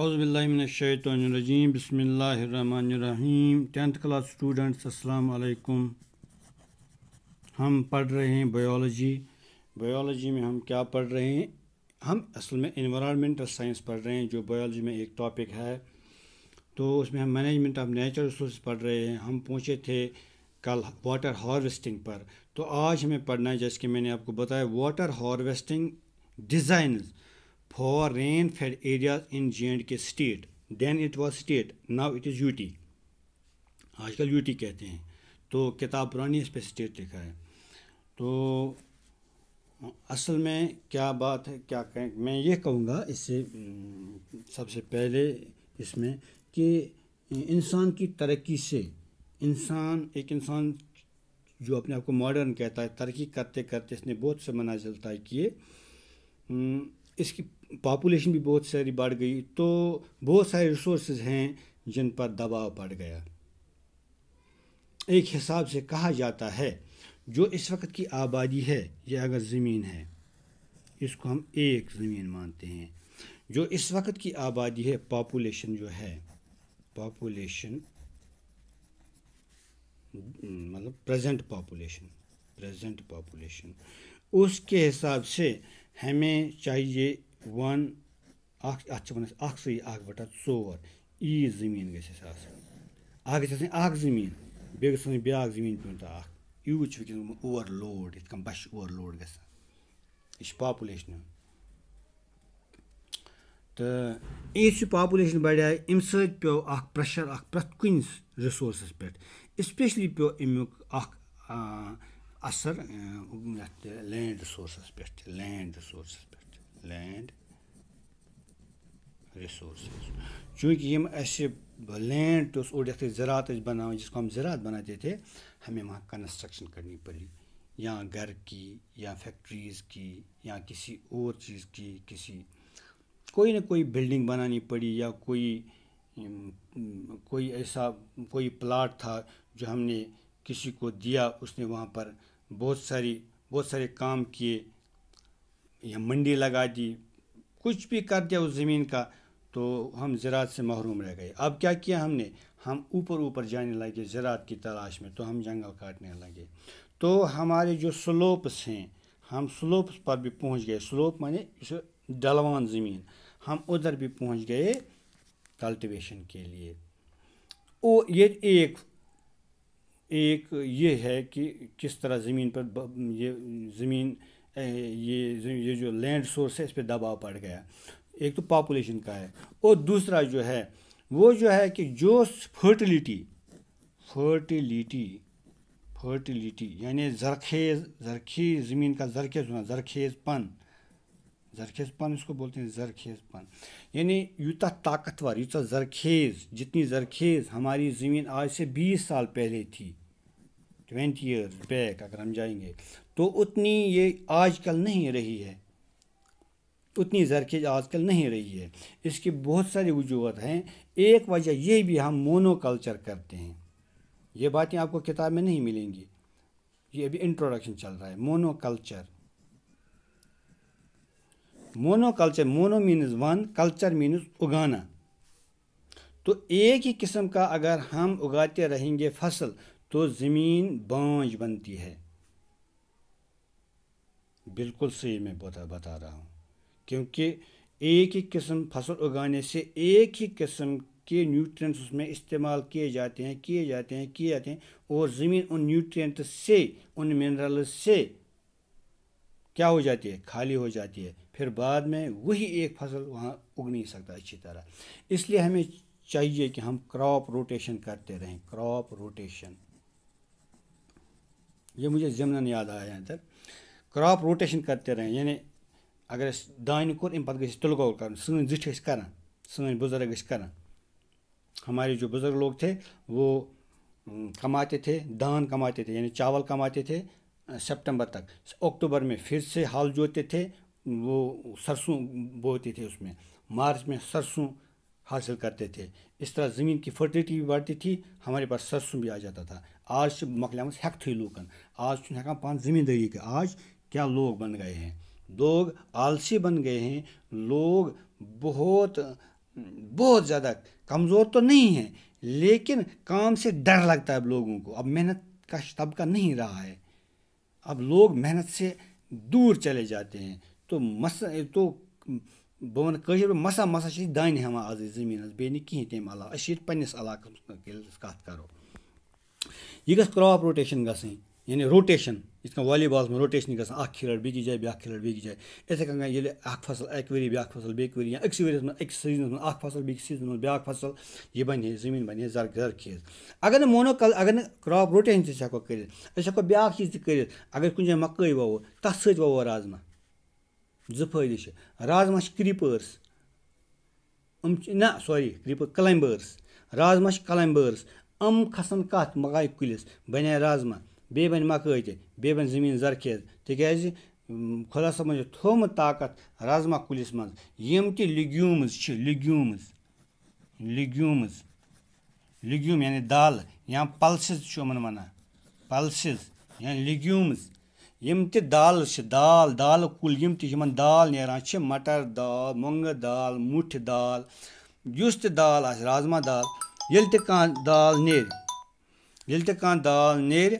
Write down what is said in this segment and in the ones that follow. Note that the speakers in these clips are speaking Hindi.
अज़बिल्लिमिनशैतरजीम बसमीम टेंथ क्लास स्टूडेंट्स अस्सलाम वालेकुम हम पढ़ रहे हैं बायोलॉजी बायोलॉजी में हम क्या पढ़ रहे हैं हम असल में इन्वामेंटल साइंस पढ़ रहे हैं जो बायोलॉजी में एक टॉपिक है तो उसमें हम मैनेजमेंट ऑफ नेचुरल रिसोर्स पढ़ रहे हैं हम पहुँचे थे कल वाटर हारवेस्टिंग पर तो आज हमें पढ़ना है जैसे कि मैंने आपको बताया water harvesting designs for rain-fed areas in J&K state. Then it was state. Now it is UT. आजकल टी कहते हैं तो किताब पुरानी इस पर स्टेट लिखा है तो असल में क्या बात है क्या कहें मैं ये कहूँगा इससे सबसे पहले इसमें कि इंसान की तरक्की से इंसान एक इंसान जो अपने आप को मॉडर्न कहता है तरक्की करते करते इसने बहुत से मनाजिल तय किए हम्म, इसकी पॉपुलेशन भी बहुत सारी बढ़ गई तो बहुत सारे रिसोर्स हैं जिन पर दबाव बढ़ गया एक हिसाब से कहा जाता है जो इस वक्त की आबादी है या अगर ज़मीन है इसको हम एक ज़मीन मानते हैं जो इस वक्त की आबादी है पॉपुलेशन जो है पॉपुलेशन मतलब प्रेजेंट पॉपुलेशन प्रेजेंट पॉपुलेशन उसके हिसाब से हमें चाहिए वन अख अत सी अख बटा ओर ईज जमीन गस अख ब्या जमीन पे यूत ओवर लोड इत बश ओवर लोड ग यह पापुलेशन तो यह पापुलेशन बढ़ाए अम सो प्रेशर अ प्रत कुन रिसोर्स पे स्पेशली पो अमुक اثر یَتھ لینٛڈ رِسورسَس پٮ۪ٹھ تہِ لینٛڈ رِسورسَس پٮ۪ٹھ تہِ لینٛڈ رِسورسٕز چوٗنٛکہِ یِم اَسہِ لینٛڈ तो اوٚڑ یَتھ أسۍ زراعت ٲسۍ بَناوان जिसको हम زراعत बनाते थे हमें वहाँ कंस्ट्रक्शन करनी पड़ी या घर की या फैक्ट्रीज़ की या किसी और चीज़ की किसी कोई ना कोई बिल्डिंग बनानी पड़ी या कोई कोई ऐसा कोई प्लाट था जो हमने किसी को दिया उसने वहाँ पर बहुत सारी बहुत सारे काम किए या मंडी लगा दी कुछ भी कर दिया उस ज़मीन का तो हम ज़रात से महरूम रह गए अब क्या किया हमने हम ऊपर ऊपर जाने लगे ज़रात की तलाश में तो हम जंगल काटने लगे तो हमारे जो स्लोप्स हैं हम स्लोप्स पर भी पहुंच गए स्लोप माने डलवान ज़मीन हम उधर भी पहुंच गए कल्टिवेशन के लिए ओ ये एक एक ये है कि किस तरह ज़मीन पर ये ज़मीन ये ये जो लैंड सोर्स है इस पर दबाव पड़ गया एक तो पॉपुलेशन का है और दूसरा जो है वो जो है कि जो फर्टिलिटी फर्टिलिटी फर्टिलिटी यानी जरखेज़ जरखी ज़मीन का जरखेज़ होना जरखेज़पन जरखेज़पन इसको बोलते हैं जरखेज़पन यानी यूता ताकतवर यूता जरखेज़ जितनी जरखेज़ हमारी ज़मीन आज से बीस साल पहले थी ट्वेंटी ईयर्स बैक अगर हम जाएंगे तो उतनी ये आजकल नहीं रही है उतनी जरखेज आजकल नहीं रही है इसकी बहुत सारी वजूहत हैं एक वजह ये भी हम मोनोकल्चर करते हैं ये बातें आपको किताब में नहीं मिलेंगी ये अभी इंट्रोडक्शन चल रहा है monoculture monoculture mono means one culture means उगाना तो एक ही किस्म का अगर हम उगाते रहेंगे फसल तो ज़मीन बांझ बनती है बिल्कुल सही मैं बता बता रहा हूँ क्योंकि एक ही किस्म फसल उगाने से एक ही किस्म के न्यूट्रिएंट्स उसमें इस्तेमाल किए जाते हैं किए जाते हैं किए जाते हैं और ज़मीन उन न्यूट्रिएंट्स से उन मिनरल से क्या हो जाती है खाली हो जाती है फिर बाद में वही एक फसल वहाँ उग नहीं सकता अच्छी तरह इसलिए हमें चाहिए कि हम क्रॉप रोटेशन करते रहें क्रॉप रोटेशन ये मुझे ज़मनन याद आया यहाँ तक क्रॉप रोटेशन करते रहें यानी अगर दान कोर अम पे तुल गौल कर सी जुटे कर सी बुज़ुर्ग कर हमारे जो बुज़ुर्ग लोग थे वो कमाते थे दान कमाते थे यानी चावल कमाते थे सितंबर तक अक्टूबर में फिर से हाल जोते थे वो सरसों बोते थे उसमें मार्च में सरसों हासिल करते थे इस तरह ज़मीन की फर्टिलिटी भी बढ़ती थी हमारे पास सरसों भी आ जाता था आज मकल हेख्त लूकन आज हेकान पान जमींदारी कर आज क्या लोग बन गए हैं लोग आलसी बन गए हैं लोग बहुत बहुत ज़्यादा कमज़ोर तो नहीं हैं लेकिन काम से डर लगता है अब लोगों को अब मेहनत का तबका नहीं रहा है अब लोग मेहनत से दूर चले जाते हैं तो मस तो बह वन कशर तो मसा मसा दान हेवान आज जमीन बे कहें तमें अलावा पे इलाक कत करो यह गस क्रॉप रोटेशन गई यानी रोटेशन इसका वाली बॉल में रोटेशन गस खिलाड़ी बिकि जाए ब्या खिलाड़ी बिकि जाए इतने कन ये फसल अक वरी ब्या फसल बेक वरी या अक्स वरीस मे अक्स सीजनस मे फसल बिक सीजन मे ब्या फसल यह बन जमीन बन जर जरखेज अगर मोनोकल अगर क्रॉप रोटेशन तेको कर ब्या चीज कर अगर कुछ जाए मकई वो तथ सो राजमा जो फायदे राजमा क्रीपर्स ना sorry creeper climbers rajma climbers یِم کھسَن کَتھ مَکاے کُلِس بَنے رازما بیٚیہِ بَنہِ مَکٲے تہِ بیٚیہِ بَنہِ زٔمیٖن زَرخیز تِکیٛازِ خۄدا صٲبَن چھُ تھوٚومُت طاقت رازما کُلِس منٛز یِم تہِ لیٚگیوٗمٕز چھِ لیٚگیوٗمٕز لیٚگیوٗمٕز لیٚگیوٗم یعنی دالہٕ یا پَلسِز چھِ یِمَن وَنان پَلسِز یا لیٚگیوٗمٕز یِم تہِ دالہٕ چھِ دال دالہٕ کُلۍ یِم تہِ یِمَن دال نیران چھِ مَٹر دال مۄنٛگہٕ دال مُٹھِ دال یُس تہِ دال آسہِ رازما دال ییٚلہِ تہِ کانٛہہ دال نیرِ ییٚلہِ تہِ کانٛہہ دال نیرِ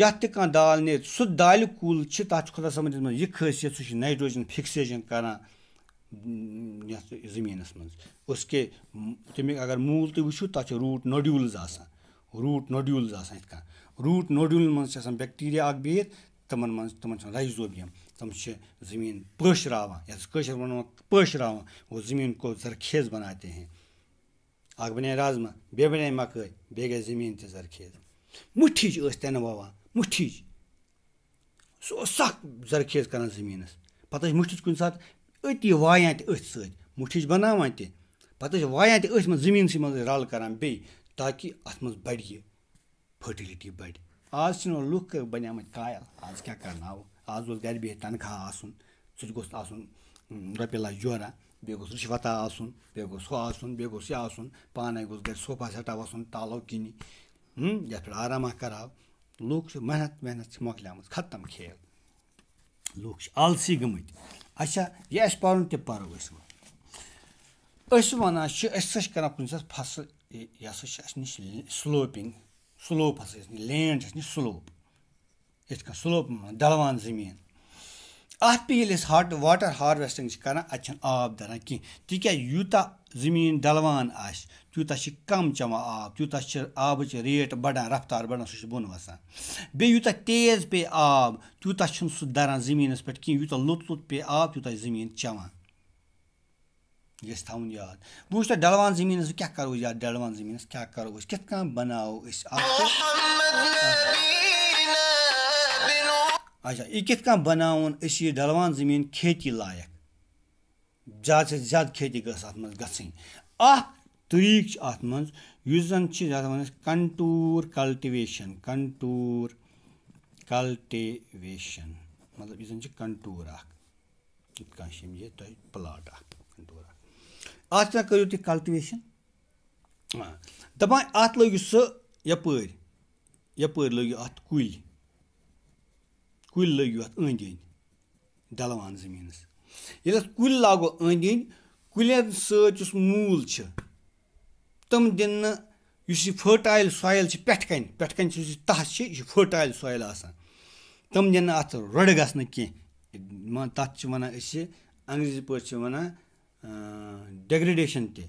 یَتھ تہِ کانٛہہ دال نیرِ سُہ دالہِ کُل چھِ تَتھ چھِ خۄدا صٲبَن دِژمٕژ یہِ خٲصیت سُہ چھِ نایٹرٛوجَن فِکسیشَن کَران یَتھ زٔمیٖنَس منٛز أسۍ تَمیُک اگر موٗل تُہۍ وٕچھِو تَتھ چھِ روٗٹ نوڈیوٗلٕز آسان روٗٹ نوڈیوٗلٕز آسان یِتھ کٔنۍ روٗٹ نوڈیوٗلَن منٛز چھِ آسان بیٚکٹیٖریا اَکھ بِہِتھ تِمَن منٛز تِمَن چھِ رایزوبِیَم تِم چھِ زٔمیٖن پٲشراوان یَتھ أسۍ کٲشِر وَنو پٲشراوان گوٚو زٔمیٖن کو زرخیز بَناتے ہیں اکھ بنے رازما بیٚیہِ بنے مَکٲے بیٚیہِ گٔے زٔمیٖن تہِ زرخیٖز مُٹھِج ٲسۍ تِنہٕ وَوان مُٹھِج سُہ اوس سخ زرخیٖز کَران زٔمیٖنَس پَتہٕ ٲسۍ مُٹھِج کُنہِ ساتہٕ أتی وایان تہِ أتھۍ سۭتۍ مُٹھِج بَناوان تہِ پَتہٕ ٲسۍ وایان تہِ أتھۍ منٛز زٔمیٖنسٕے منٛز ٲسۍ رَل کَران بیٚیہِ تاکہِ اَتھ منٛز بَڑِ یہِ فٔٹِلِٹی بَڑِ آز چھِنہٕ وۄنۍ لُکھ بَنیٛامٕتۍ قایل آز کیٛاہ کَرناوو آز اوس گَرِ بِہِتھ تنخواہ آسُن سُہ تہِ گوٚژھ آسُن رۄپیہِ لَچھ جورا بیٚیہِ گوٚژھ وَتا آسُن بیٚیہِ گوٚژھ ہُہ آسُن بیٚیہِ گوٚژھ یہِ آسُن پانَے گوٚژھ گَرِ صوفا سٮ۪ٹا وَسُن تالو کِنی یَتھ پٮ۪ٹھ آرامہ کَرہَو لُکھ چھِ محنت محنت چھِ مۄکلیٛامٕژ ختم کھیل لُکھ چھِ آلسی گٔمٕتۍ اچھا یہِ اَسہِ پَرُن تہِ پَرو أسۍ وۄنۍ أسۍ وَنان چھِ أسۍ ہَسا چھِ کَران کُنہِ ساتہٕ فصٕل یہِ ہَسا چھِ اَسہِ نِش سلوپِنٛگ سلوپ ہَسا چھِ لینٛڈ چھِ اَسہِ نِش سلوپ یِتھ کٔنۍ سلوپ ڈَلوان زٔمیٖن اَتھ پہ ییٚلہِ أسۍ ہاٹ واٹر ہاروٮ۪سٹِنٛگ چھِ کَران اَتہِ چھَنہٕ آب دَران کینٛہہ تِکیٛازِ یوٗتاہ زٔمیٖن ڈَلوان آسہِ تیوٗتاہ چھِ کَم چٮ۪وان آب تیوٗتاہ چھِ آبٕچ ریٹ بَڑان رفتار بَڑان سُہ چھِ بۄن وَسان بیٚیہِ یوٗتاہ تیز پے آب تیوٗتاہ چھُنہٕ سُہ دَران زٔمیٖنَس پٮ۪ٹھ کینٛہہ یوٗتاہ لوٚت لوٚت پے آب تیوٗتاہ چھِ زٔمیٖن چٮ۪وان یہِ گژھِ تھاوُن یاد بہٕ وٕچھ تۄہہِ ڈَلوان زٔمیٖنَس کیٛاہ کَرو أسۍ یَتھ ڈَلوان زٔمیٖنَس کیٛاہ کَرو أسۍ کِتھ کٔنۍ بَناوو أسۍ اَکھ अच्छा यह कित बनावन ये डलवान जमीन खेती लायक ज़्यादा से ज़्यादा खेती गस अत गई तरीक अत मन कंटूर कल्टिवेशन कंटूर कल्टिवेशन मतलब यह कंटूर ये तुम प्लाट कंटूर अत करू कल्टिवेशन दपान अत लगे सह यप यप लगे कुल کُلۍ لٲگِو اَتھ أنٛدۍ أنٛدۍ ڈَلوان زٔمیٖنَس ییٚلہِ اَتھ کُلۍ لاگو أنٛدۍ أنٛدۍ کُلٮ۪ن سۭتۍ یُس موٗل چھِ تِم دِنۍ نہٕ یُس یہِ فٔٹایل سۄیِل چھِ پٮ۪ٹھٕ کَنہِ پٮ۪ٹھٕ کَنہِ یُس یہِ تَہہ چھِ یہِ چھِ فٔٹایل سۄیِل آسان تِم دِنۍ نہٕ اَتھ رۄڈٕ گژھنہٕ کینٛہہ تَتھ چھِ وَنان أسۍ انٛگریٖزی پٲٹھۍ چھِ وَنان ڈٮ۪گرِڈیشَن تہِ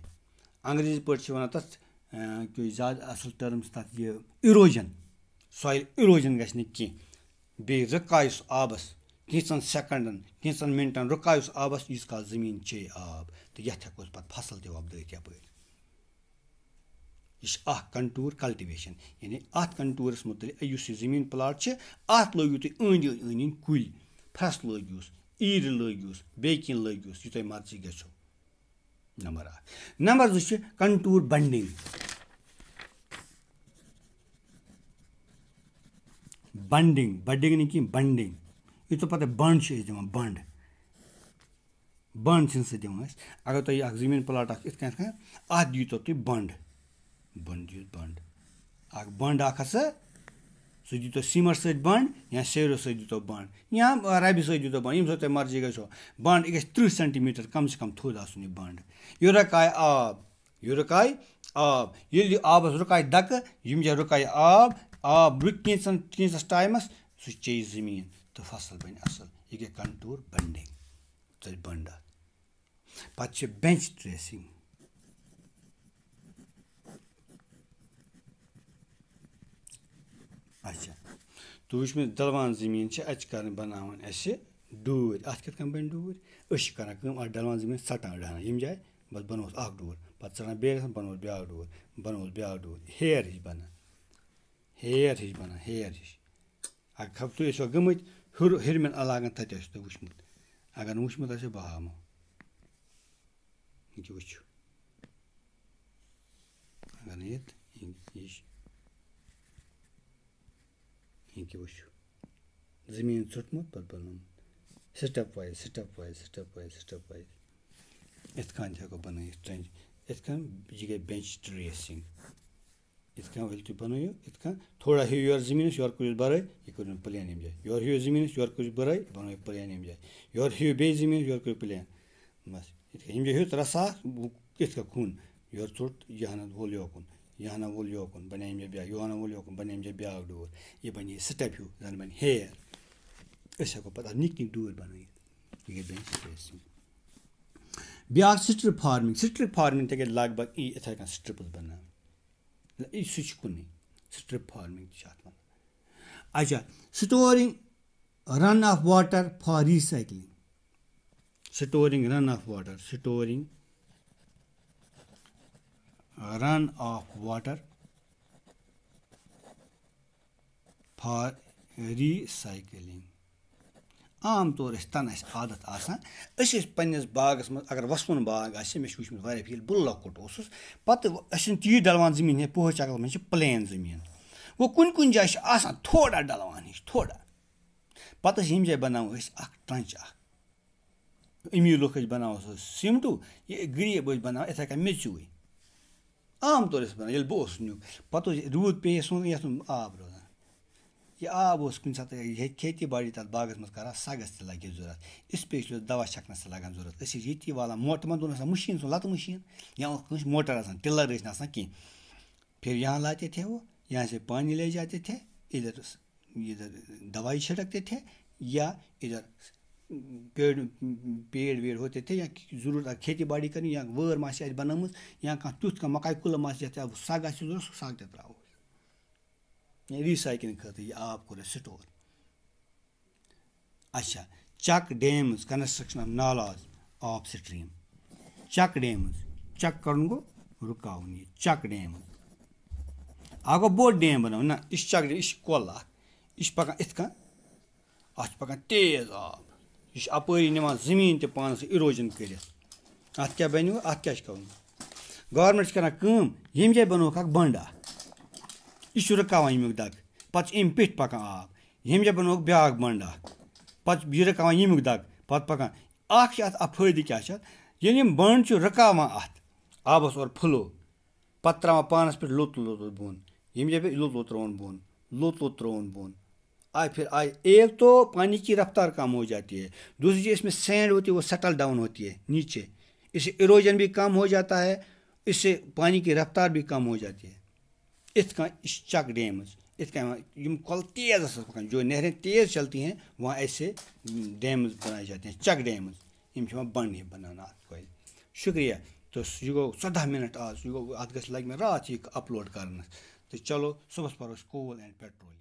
انٛگریٖزی پٲٹھۍ چھِ وَنان تَتھ زیادٕ اَصٕل ٹٔرٕم چھِ تَتھ یہِ اِروجَن سۄیِل اِروجَن گژھِ نہٕ کینٛہہ بیٚیہِ رُکایُس آبَس کینٛژھن سٮ۪کَنڈَن کینٛژھن مِنٹَن رُکایُس آبَس ییٖتِس کال زٔمیٖن چیٚیہِ آب تہٕ یَتھ ہٮ۪کو أسۍ پَتہٕ فصٕل تہِ وۄپدٲیِتھ یَپٲرۍ یہِ چھِ اَکھ کَنٹوٗر کَلٹِویشَن یعنی اَتھ کَنٹوٗرَس متعلق یُس یہِ زٔمیٖن پٕلاٹ چھِ اَتھ لٲگِو تُہۍ أنٛدۍ أنٛدۍ أنٛدۍ أنٛدۍ کُلۍ پھرٛٮ۪س لٲگۍوُس عیٖرِ لٲگۍوُس بیٚیہِ کینٛہہ لٲگۍوُس یہِ تۄہہِ مرضی گژھیو نمبر اکھ نمبر زٕ چھِ کَنٹوٗر بَنڈِنٛگ बंडिंग बडिंग नहीं कि बंडिंग ये पे तो पता है बंड से दिवान बंड बंड से दिवान अगर तुम तो जमीन प्लाट इथ कन अत दीतो तुम बंड बंड दित बंड बंड हसा सह दीतो सीमेंट सं या सेरो सीतो बंड या रबि सीतो बंड यम तुम तो मर्जी गो बंड यह गह त्रीह सेंटीमीटर कम से कम थोद आ बंड यह रकाय आब यह रुक आब ये आबस रुकाय दक यम आब آب برٛونٛہہ کینٛژَن کینٛژَس ٹایمَس سُہ چیٚیہِ زٔمیٖن تہٕ فصٕل بَنہِ اَصٕل یہِ گٔے کَنٹوٗر بَنڈِنٛگ ژٔلۍ بَنٛڈ اَتھ پَتہٕ چھِ بٮ۪نٛچ ٹرٛیسِنٛگ اچھا تُہۍ وٕچھ مےٚ دلوان زٔمیٖن چھِ اَتہِ چھِ کَرٕنۍ بَناوٕنۍ اَسہِ ڈوٗرۍ اَتھ کِتھ کٔنۍ بَنہِ ڈوٗرۍ أسۍ چھِ کَران کٲم اَتھ ڈَلوان زٔمیٖن ژَٹان أڑہَن ییٚمہِ جایہِ بَس بَنووُس اَکھ ڈوٗر پَتہٕ ژَٹان بیٚیہِ بَنووُس بیٛاکھ ڈوٗر بَنووُس بیٛاکھ ڈوٗر ہیر ہِش بَنان Her hiç bana, her hiç. Ak kaptu eso gımıt, hür hirmen alağın tatya işte uçmut. Agan uçmut ase bahamı. İnce uçu. Agan yet, iş. İnce uçu. Zemin sürtmut barbanım. Step wise, step wise, step wise, step wise. Etkan diye kapanı, etkan, etkan, jige bench tracing. یِتھ کٔنۍ ییٚلہِ تُہۍ بَنٲیِو یِتھ کٔنۍ تھوڑا ہیٚیِو یورٕ زٔمیٖنَس یورٕ کٔرِو برٲے یہِ کٔرِو پٕلین ییٚمہِ جایہِ یورٕ ہیٚیِو زٔمیٖنَس یورٕ کٔرِو برٲے یہِ بَنٲیِو پٕلین ییٚمہِ جایہِ یورٕ ہیٚیِو بیٚیہِ زٔمیٖنَس یورٕ کٔرِو پٕلین بَس یِتھ کٔنۍ ییٚمہِ جایہِ ہیوٚت رَژھا کِتھ کٔنۍ کھوٚن یورٕ ژوٚٹ یہِ ہَنا وول یوکُن یہِ ہَنا وول یوکُن بَنے اَمہِ جایہِ بیٛاکھ یہِ ہَنا وول یوکُن بَنے اَمہِ جایہِ بیٛاکھ ڈوٗر یہِ بَنے سٕٹٮ۪پ ہیوٗ زَن بَنہِ ہیر أسۍ ہٮ۪کو پَتہٕ اَتھ نِکۍ نِکۍ ڈوٗر بَنٲیِتھ یہِ گژھِ بَنہِ سپیسِنٛگ بیٛاکھ سِٹرِپ فارمِنٛگ سِٹرِپ فارمِنٛگ تہِ گژھِ لگ بگ ای یِتھَے کٔنۍ سِٹرِپٕز بَناوٕنۍ سُہ چھِ کُنُے سِٹرِپ فارمِنٛگ تہِ چھِ اَتھ وَنان اچھا storing run off water for recycling storing run off water storing run off water for recycling عام طور أسۍ تَنہٕ اَسہِ عادت آسان أسۍ ٲسۍ پنٛنِس باغَس منٛز اگر وَسوُن باغ آسہِ مےٚ چھِ وٕچھمُت واریاہ پھیٖر بہٕ لۄکُٹ اوسُس پَتہٕ أسۍ چھِنہٕ تیٖتۍ ڈَلوان زٔمیٖن ہے پوٗرٕ چَکرَس منٛز چھِ پٕلین زٔمیٖن گوٚو کُنہِ کُنہِ جایہِ چھِ آسان تھوڑا ڈَلوان ہِش تھوڑا پَتہٕ ٲسۍ ییٚمہِ جایہِ بَناوان أسۍ اَکھ ٹرٛنٛچ اَکھ أمیٖر لُکھ ٲسۍ بَناوان سُہ سِمٹوٗ یہِ غریٖب ٲسۍ بَناوان یِتھَے کٔنۍ میٚژِوٕے عام طور ٲسۍ بَنان ییٚلہِ بہٕ اوسُس نیُک پَتہٕ اوس روٗد پیٚیہِ سون یَتھ آب روزان یہِ آب اوس کُنہِ ساتہٕ کھیتی باڑی تَتھ باغَس منٛز کَران سَگَس تہِ لَگہِ ضوٚرَتھ سٕپیشلی اوس دَوا چھَکنَس تہِ لَگان ضوٚرَتھ أسۍ ٲسۍ ییٚتی والان موٹر تِمَن دۄہَن آسان مٔشیٖن سُہ لَتہٕ مٔشیٖن یا اوس کٲنٛسہِ موٹَر آسان ٹِلَر ٲسۍ نہٕ آسان کِہیٖنۍ پھر یہاں लाते थे वो यहाँ से पानी ले जाते थे इधर इधर दवाई छिड़कते थे या इधर पेड़ पेड़ वेड़ होते थे या ضروٗرت آسہِ کھیتی باڑی کَرٕنۍ یا وٲر ما آسہِ اَتہِ بَنٲومٕژ یا کانٛہہ تیُتھ کانٛہہ مَکاے کُلہٕ ما آسہِ یَتھ سَگ آسہِ ضوٚرَتھ سُہ سَگ تہِ ترٛاوو ریسایکلِنٛگ خٲطرٕ یہِ آب کوٚر اَسہِ سٹور اچھا چَک ڈیمٕز کَنسٹرٛکشَن آف نالاز of stream check dams check کَرُن گوٚو رُکاوُن یہِ چَک ڈیمٕز اَکھ گوٚو بوٚڑ ڈیم بَناوُن نہ یہِ چھِ چَک ڈیم یہِ چھِ کۄل اَکھ یہِ چھِ پَکان یِتھ کٔنۍ اَتھ چھِ پَکان تیز آب یہِ چھِ اَپٲری نِوان زٔمیٖن تہِ پانَس اِروجَن کٔرِتھ اَتھ کیٛاہ بَنیو اَتھ کیٛاہ چھِ کَرُن گورمٮ۪نٛٹ چھِ کَران کٲم ییٚمہِ جایہِ بَنووُکھ اَکھ بنٛڈ اَکھ यह शुरू कवान यमुक दग पे अम पे पकान आब हम जब बनो ब्या बंड पे यह रकान यमुक दग पे पकान अत फायदे क्या ये बंड रकान अत आबस और फुलो पे त्रा पानस पे लोत लोत बोन यम जब लोत लोत त्रोन बोन लोत लोत त्रोन बोन आए फिर आए एक तो पानी की रफ्तार कम हो जाती है दूसरी चीज़ इसमें सैंड होती है वो सटल डाउन होती है नीचे इससे इरोजन भी कम हो जाता है इससे पानी की रफ्तार भी कम हो जाती है चक डेम इथ इस कल तेज़ पकान जो नहरें तेज़ चलती हैं वहाँ ऐसे डैम बनाए जाते हैं चक डैम यम बंड ही बनाना अत शुक्रिया तो यह गो चौदह मिनट आज यह गो अत लग मे रात यह अपलोड कर तो चलो सुबह पर्व कोल एंड पेट्रोल